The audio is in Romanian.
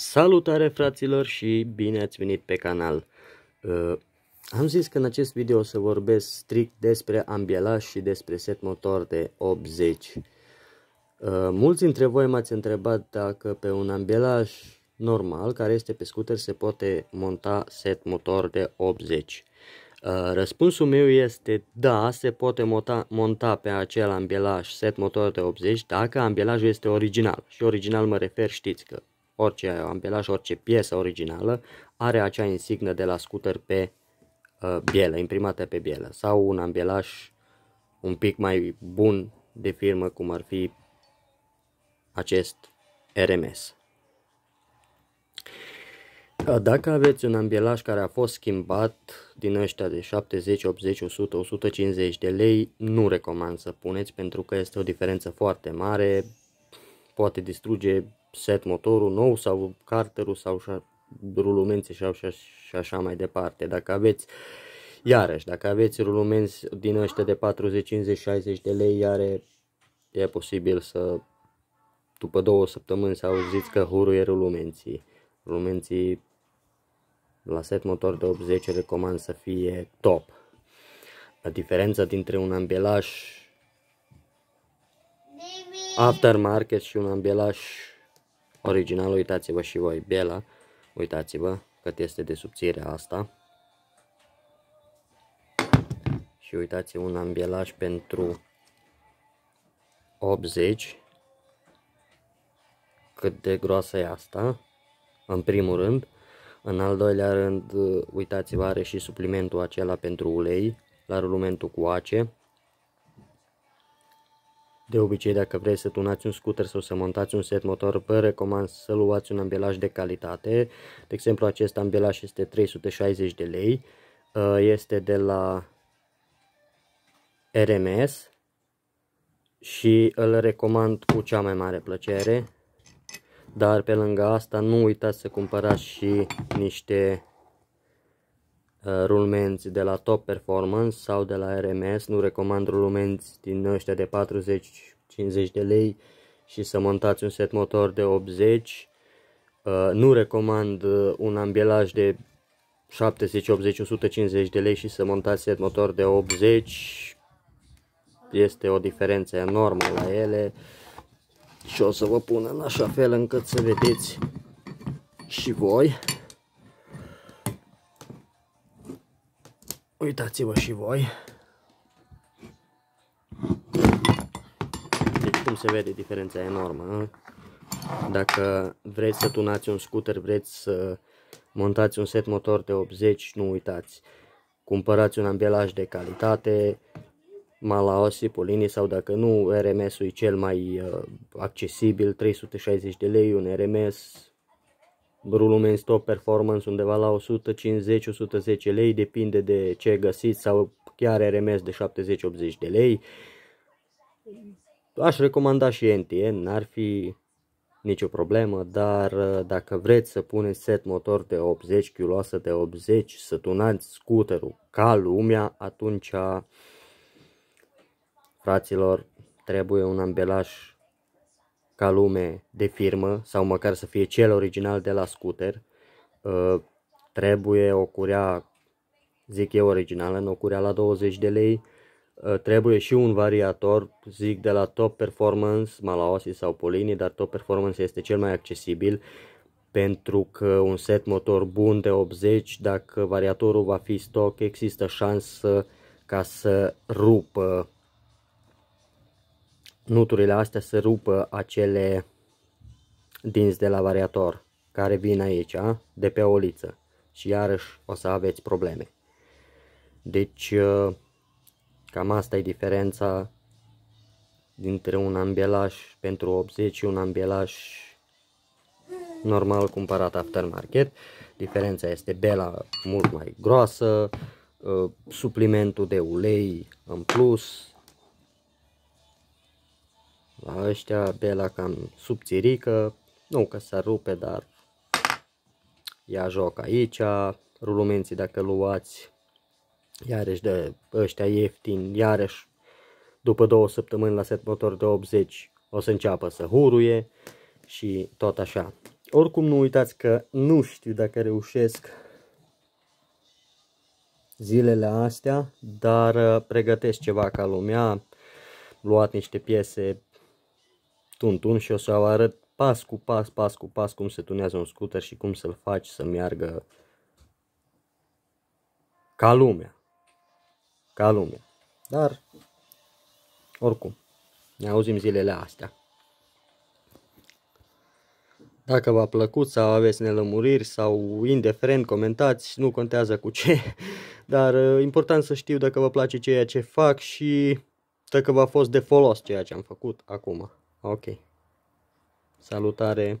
Salutare fraților și bine ați venit pe canal! Uh, am zis că în acest video o să vorbesc strict despre ambielaj și despre set motor de 80. Uh, mulți dintre voi m-ați întrebat dacă pe un ambielaj normal care este pe scooter se poate monta set motor de 80. Uh, răspunsul meu este da, se poate monta, monta pe acel ambielaj set motor de 80 dacă ambielajul este original. Și original mă refer, știți că orice ambelaj, orice piesă originală are acea insignă de la scooter pe uh, bielă, imprimată pe bielă sau un ambelaj un pic mai bun de firmă cum ar fi acest RMS. Uh, dacă aveți un ambelaj care a fost schimbat din ăștia de 70, 80, 100, 150 de lei, nu recomand să puneți pentru că este o diferență foarte mare, poate distruge set motorul nou sau carterul sau rulumențe și așa, și așa mai departe. Dacă aveți, iarăși, dacă aveți rulumenți din ăștia de 40, 50, 60 de lei, iare e posibil să după două săptămâni să auziți că huruie rulumenții. Rulumenții la set motor de 80 recomand să fie top. La diferența dintre un ambelaj aftermarket și un ambelaj original, uitați-vă și voi, Bela, uitați-vă cât este de subțire asta. Și uitați un ambielaj pentru 80, cât de groasă e asta, în primul rând. În al doilea rând, uitați-vă, are și suplimentul acela pentru ulei, la rulumentul cu ace, de obicei, dacă vreți să tunați un scooter sau să montați un set motor, vă recomand să luați un ambilaj de calitate. De exemplu, acest ambilaj este 360 de lei, uh, este de la RMS și îl recomand cu cea mai mare plăcere. Dar pe lângă asta nu uitați să cumpărați și niște Uh, rulmenți de la Top Performance sau de la RMS. Nu recomand rulmenți din ăștia de 40-50 de lei și să montați un set motor de 80. Uh, nu recomand uh, un ambielaj de 70, 80, 150 de lei și să montați set motor de 80. Este o diferență enormă la ele și o să vă pun în așa fel încât să vedeți și voi. Uitați-vă și voi. Deci cum se vede diferența enormă. Dacă vreți să tunați un scooter, vreți să montați un set motor de 80, nu uitați. Cumpărați un ambelaj de calitate, Malaosi, Polini sau dacă nu, RMS-ul e cel mai uh, accesibil, 360 de lei, un RMS Brulumen Stop Performance undeva la 150-110 lei, depinde de ce găsiți sau chiar RMS de 70-80 de lei. Aș recomanda și NTN, n-ar fi nicio problemă, dar uh, dacă vreți să puneți set motor de 80 kW de 80, să tunați scuterul ca lumea, atunci fraților trebuie un ambelaj ca lume de firmă sau măcar să fie cel original de la scooter, uh, trebuie o curea, zic eu, originală, nu o curea la 20 de lei, uh, trebuie și un variator, zic de la Top Performance, Malaosi sau Polini, dar Top Performance este cel mai accesibil pentru că un set motor bun de 80, dacă variatorul va fi stock, există șansă ca să rupă nuturile astea să rupă acele dinți de la variator care vin aici, de pe oliță și iarăși o să aveți probleme. Deci, ă, cam asta e diferența dintre un ambelaj pentru 80 și un ambelaj normal cumpărat aftermarket. Diferența este bela mult mai groasă, ă, suplimentul de ulei în plus, la ăștia bela cam subțirică, nu că să rupe, dar ia joc aici, rulumenții dacă luați, iarăși de ăștia ieftin, iarăși după două săptămâni la set motor de 80 o să înceapă să huruie și tot așa. Oricum nu uitați că nu știu dacă reușesc zilele astea, dar uh, pregătesc ceva ca lumea, luat niște piese tun, tun și o să o arăt pas cu pas, pas cu pas cum se tunează un scooter și cum să-l faci să meargă ca lumea. Ca lumea. Dar, oricum, ne auzim zilele astea. Dacă v-a plăcut sau aveți nelămuriri sau indiferent, comentați, nu contează cu ce, dar uh, important să știu dacă vă place ceea ce fac și dacă v-a fost de folos ceea ce am făcut acum. Ok. Salutare!